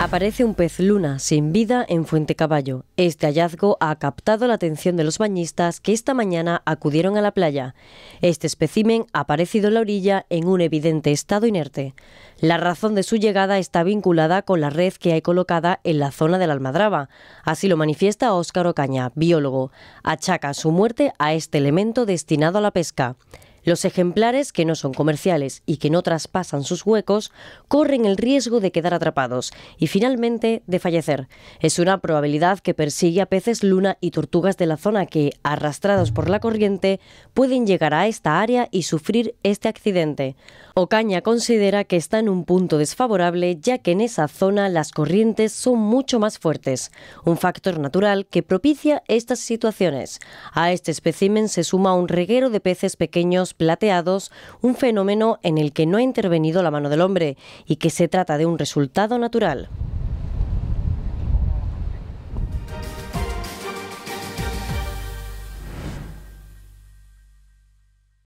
Aparece un pez luna sin vida en Fuente Caballo. Este hallazgo ha captado la atención de los bañistas que esta mañana acudieron a la playa. Este espécimen ha aparecido en la orilla en un evidente estado inerte. La razón de su llegada está vinculada con la red que hay colocada en la zona de la Almadraba. Así lo manifiesta Óscar Ocaña, biólogo. Achaca su muerte a este elemento destinado a la pesca. Los ejemplares que no son comerciales y que no traspasan sus huecos corren el riesgo de quedar atrapados y finalmente de fallecer. Es una probabilidad que persigue a peces luna y tortugas de la zona que, arrastrados por la corriente, pueden llegar a esta área y sufrir este accidente. Ocaña considera que está en un punto desfavorable ya que en esa zona las corrientes son mucho más fuertes, un factor natural que propicia estas situaciones. A este espécimen se suma un reguero de peces pequeños plateados, un fenómeno en el que no ha intervenido la mano del hombre y que se trata de un resultado natural.